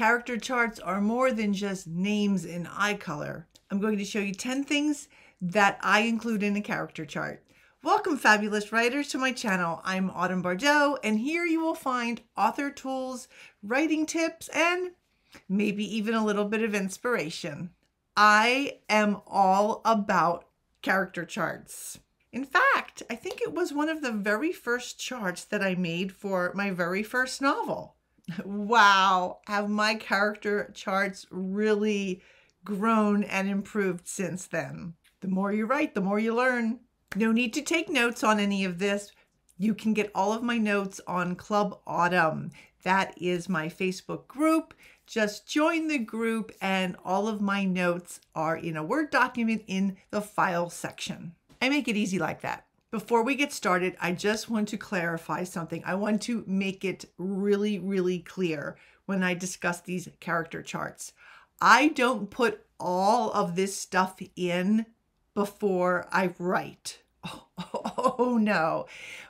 Character charts are more than just names and eye color. I'm going to show you 10 things that I include in a character chart. Welcome, fabulous writers, to my channel. I'm Autumn Bardot, and here you will find author tools, writing tips, and maybe even a little bit of inspiration. I am all about character charts. In fact, I think it was one of the very first charts that I made for my very first novel. Wow, have my character charts really grown and improved since then. The more you write, the more you learn. No need to take notes on any of this. You can get all of my notes on Club Autumn. That is my Facebook group. Just join the group and all of my notes are in a Word document in the file section. I make it easy like that. Before we get started, I just want to clarify something. I want to make it really, really clear when I discuss these character charts. I don't put all of this stuff in before I write. Oh, oh, oh no.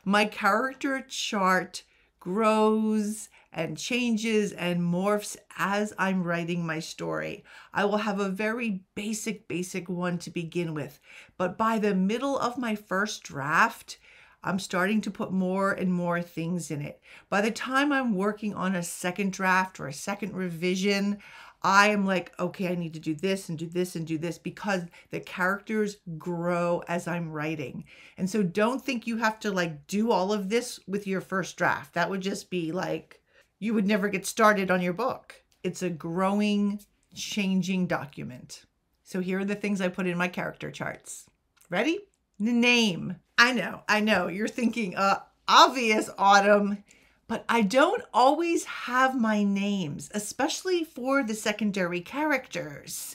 My character chart grows and changes and morphs as I'm writing my story. I will have a very basic, basic one to begin with. But by the middle of my first draft, I'm starting to put more and more things in it. By the time I'm working on a second draft or a second revision, I am like, okay, I need to do this and do this and do this because the characters grow as I'm writing. And so don't think you have to like do all of this with your first draft. That would just be like you would never get started on your book. It's a growing, changing document. So here are the things I put in my character charts. Ready? Name. I know, I know, you're thinking, uh, obvious autumn, but I don't always have my names, especially for the secondary characters.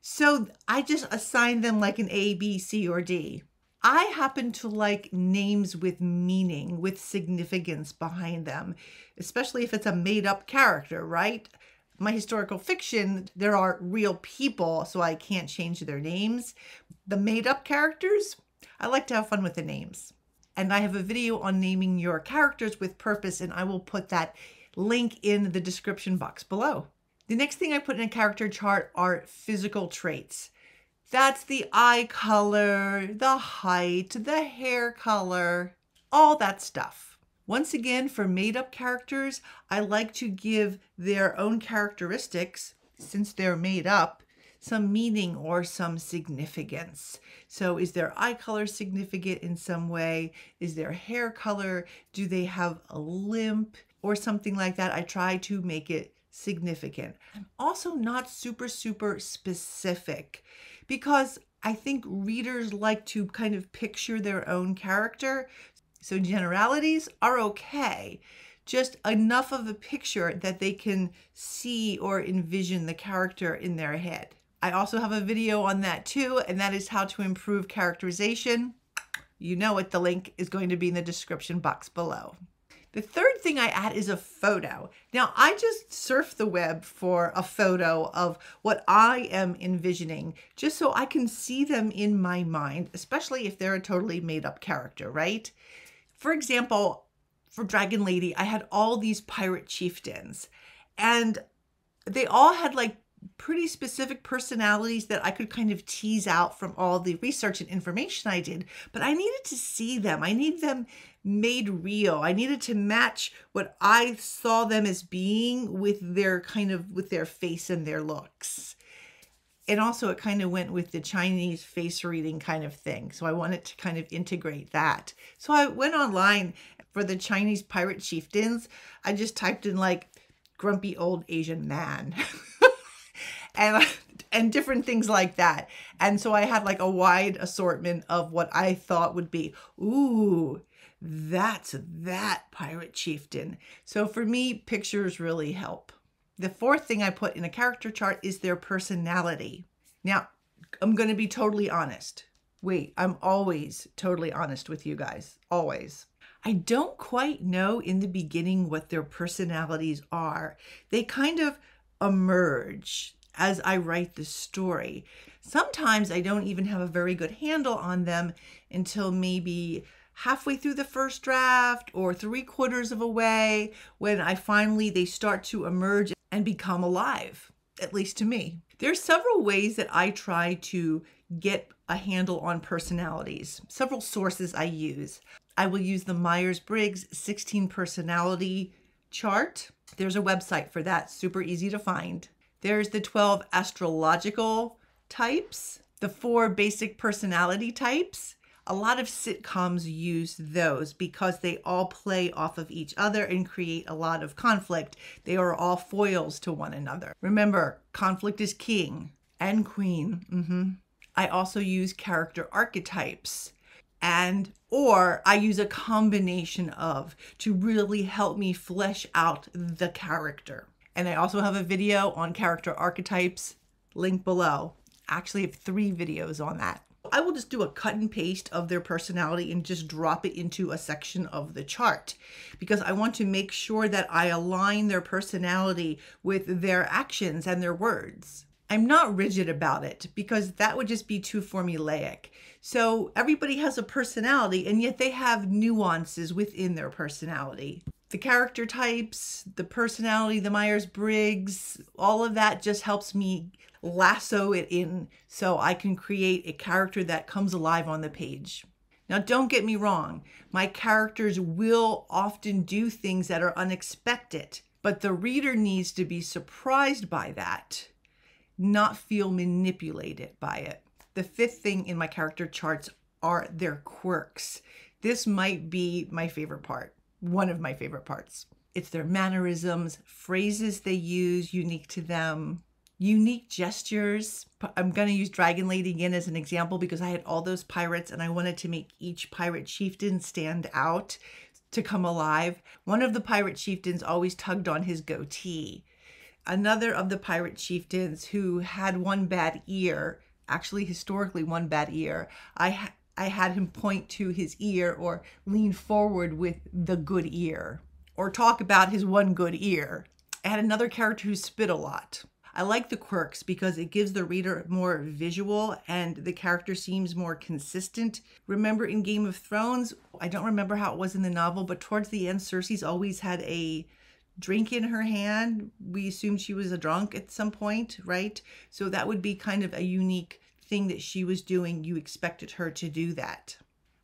So I just assign them like an A, B, C, or D. I happen to like names with meaning, with significance behind them, especially if it's a made up character, right? My historical fiction, there are real people, so I can't change their names. The made up characters, I like to have fun with the names. And I have a video on naming your characters with purpose, and I will put that link in the description box below. The next thing I put in a character chart are physical traits. That's the eye color, the height, the hair color, all that stuff. Once again, for made up characters, I like to give their own characteristics, since they're made up, some meaning or some significance. So, is their eye color significant in some way? Is their hair color? Do they have a limp or something like that? I try to make it significant. I'm also not super, super specific because I think readers like to kind of picture their own character. So generalities are okay, just enough of a picture that they can see or envision the character in their head. I also have a video on that too, and that is how to improve characterization. You know it, the link is going to be in the description box below. The third thing I add is a photo. Now, I just surf the web for a photo of what I am envisioning just so I can see them in my mind, especially if they're a totally made up character, right? For example, for Dragon Lady, I had all these pirate chieftains and they all had like pretty specific personalities that I could kind of tease out from all the research and information I did, but I needed to see them. I need them made real. I needed to match what I saw them as being with their kind of with their face and their looks. And also it kind of went with the Chinese face reading kind of thing. So I wanted to kind of integrate that. So I went online for the Chinese pirate chieftains. I just typed in like grumpy old Asian man. and and different things like that. And so I had like a wide assortment of what I thought would be, ooh, that's that pirate chieftain. So for me, pictures really help. The fourth thing I put in a character chart is their personality. Now, I'm going to be totally honest. Wait, I'm always totally honest with you guys, always. I don't quite know in the beginning what their personalities are. They kind of emerge as I write the story. Sometimes I don't even have a very good handle on them until maybe halfway through the first draft or three quarters of a way when I finally they start to emerge and become alive, at least to me. there are several ways that I try to get a handle on personalities, several sources I use. I will use the Myers Briggs 16 personality chart. There's a website for that, super easy to find. There's the 12 astrological types, the four basic personality types. A lot of sitcoms use those because they all play off of each other and create a lot of conflict. They are all foils to one another. Remember, conflict is king and queen. Mm-hmm. I also use character archetypes and or I use a combination of to really help me flesh out the character. And I also have a video on character archetypes, link below. Actually, I have three videos on that. I will just do a cut and paste of their personality and just drop it into a section of the chart because I want to make sure that I align their personality with their actions and their words. I'm not rigid about it because that would just be too formulaic. So everybody has a personality and yet they have nuances within their personality. The character types, the personality, the Myers Briggs, all of that just helps me lasso it in so I can create a character that comes alive on the page. Now, don't get me wrong, my characters will often do things that are unexpected, but the reader needs to be surprised by that not feel manipulated by it. The fifth thing in my character charts are their quirks. This might be my favorite part, one of my favorite parts. It's their mannerisms, phrases they use unique to them, unique gestures. I'm going to use Dragon Lady again as an example because I had all those pirates and I wanted to make each pirate chieftain stand out to come alive. One of the pirate chieftains always tugged on his goatee another of the pirate chieftains who had one bad ear, actually historically one bad ear, I I had him point to his ear or lean forward with the good ear or talk about his one good ear. I had another character who spit a lot. I like the quirks because it gives the reader more visual and the character seems more consistent. Remember in Game of Thrones, I don't remember how it was in the novel, but towards the end, Cersei's always had a drink in her hand. We assume she was a drunk at some point, right? So that would be kind of a unique thing that she was doing. You expected her to do that.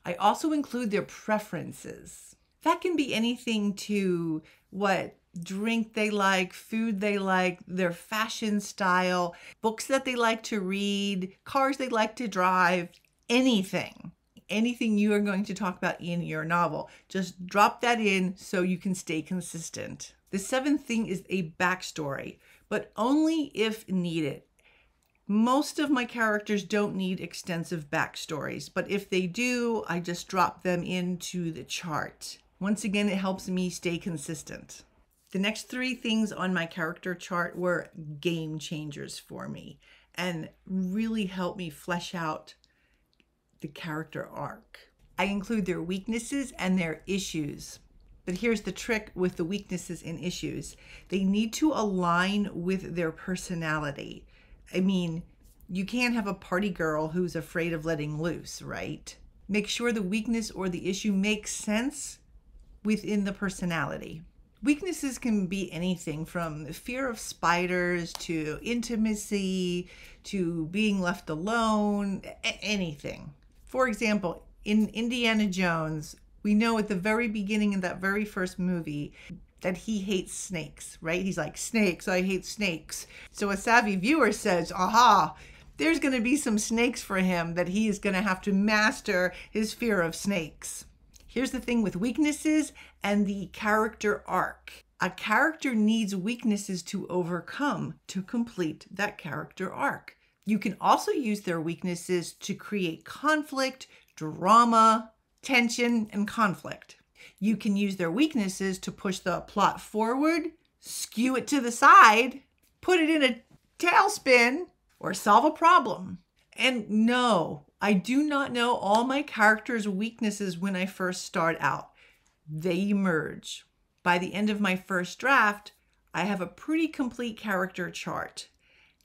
I also include their preferences. That can be anything to what drink they like, food they like, their fashion style, books that they like to read, cars they like to drive, anything. Anything you are going to talk about in your novel. Just drop that in so you can stay consistent. The seventh thing is a backstory, but only if needed. Most of my characters don't need extensive backstories, but if they do, I just drop them into the chart. Once again, it helps me stay consistent. The next three things on my character chart were game changers for me and really helped me flesh out the character arc. I include their weaknesses and their issues. But here's the trick with the weaknesses and issues they need to align with their personality. I mean, you can't have a party girl who's afraid of letting loose, right? Make sure the weakness or the issue makes sense within the personality. Weaknesses can be anything from fear of spiders to intimacy to being left alone, anything. For example, in Indiana Jones, we know at the very beginning in that very first movie that he hates snakes, right? He's like, snakes, I hate snakes. So a savvy viewer says, aha, there's going to be some snakes for him that he is going to have to master his fear of snakes. Here's the thing with weaknesses and the character arc. A character needs weaknesses to overcome to complete that character arc. You can also use their weaknesses to create conflict, drama, tension, and conflict. You can use their weaknesses to push the plot forward, skew it to the side, put it in a tailspin, or solve a problem. And no, I do not know all my characters' weaknesses when I first start out. They emerge. By the end of my first draft, I have a pretty complete character chart.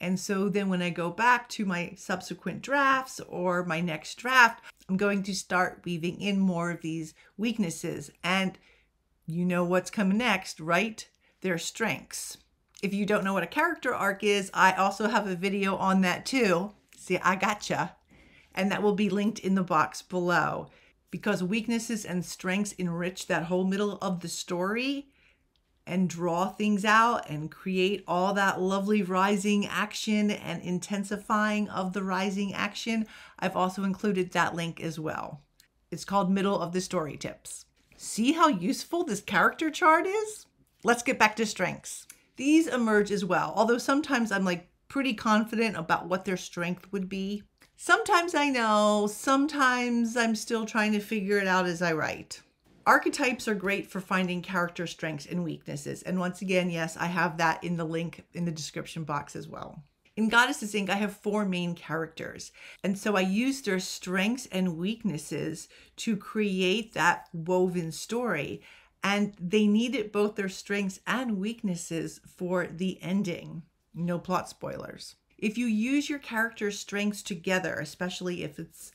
And so then when I go back to my subsequent drafts or my next draft, I'm going to start weaving in more of these weaknesses. And you know what's coming next, right? Their strengths. If you don't know what a character arc is, I also have a video on that too. See, I gotcha. And that will be linked in the box below. Because weaknesses and strengths enrich that whole middle of the story, and draw things out and create all that lovely rising action and intensifying of the rising action, I've also included that link as well. It's called Middle of the Story Tips. See how useful this character chart is? Let's get back to strengths. These emerge as well, although sometimes I'm like pretty confident about what their strength would be. Sometimes I know, sometimes I'm still trying to figure it out as I write. Archetypes are great for finding character strengths and weaknesses. And once again, yes, I have that in the link in the description box as well. In Goddesses Inc., I have four main characters. And so I use their strengths and weaknesses to create that woven story. And they needed both their strengths and weaknesses for the ending. No plot spoilers. If you use your character's strengths together, especially if it's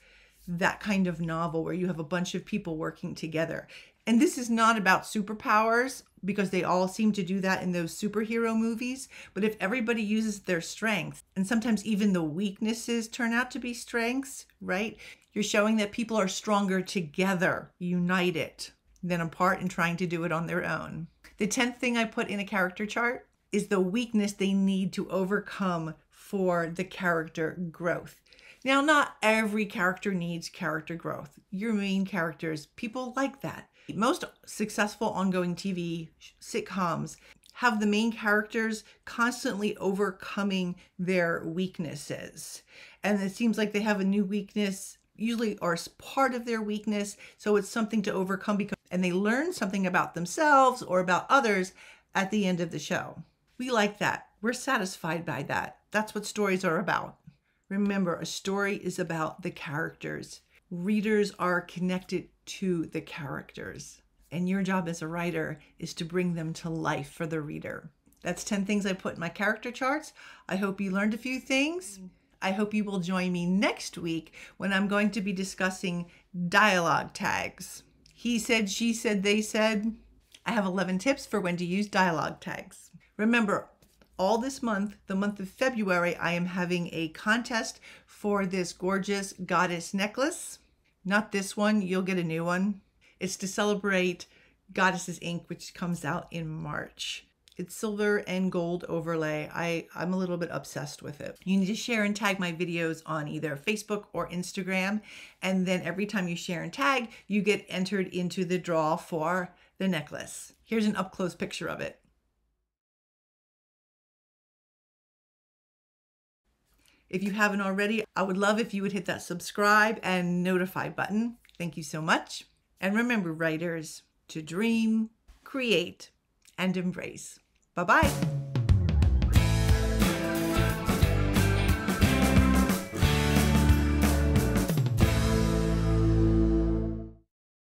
that kind of novel where you have a bunch of people working together. And this is not about superpowers because they all seem to do that in those superhero movies. But if everybody uses their strengths, and sometimes even the weaknesses turn out to be strengths, right? You're showing that people are stronger together, united, than apart and trying to do it on their own. The 10th thing I put in a character chart is the weakness they need to overcome for the character growth. Now, not every character needs character growth. Your main characters, people like that. Most successful ongoing TV sitcoms have the main characters constantly overcoming their weaknesses. And it seems like they have a new weakness, usually, or part of their weakness. So it's something to overcome because, and they learn something about themselves or about others at the end of the show. We like that. We're satisfied by that. That's what stories are about. Remember, a story is about the characters. Readers are connected to the characters. And your job as a writer is to bring them to life for the reader. That's 10 things I put in my character charts. I hope you learned a few things. I hope you will join me next week when I'm going to be discussing dialogue tags. He said, she said, they said. I have 11 tips for when to use dialogue tags. Remember, all this month, the month of February, I am having a contest for this gorgeous goddess necklace. Not this one, you'll get a new one. It's to celebrate Goddesses Inc., which comes out in March. It's silver and gold overlay. I, I'm a little bit obsessed with it. You need to share and tag my videos on either Facebook or Instagram. And then every time you share and tag, you get entered into the draw for the necklace. Here's an up close picture of it. If you haven't already, I would love if you would hit that subscribe and notify button. Thank you so much. And remember, writers, to dream, create, and embrace. Bye bye.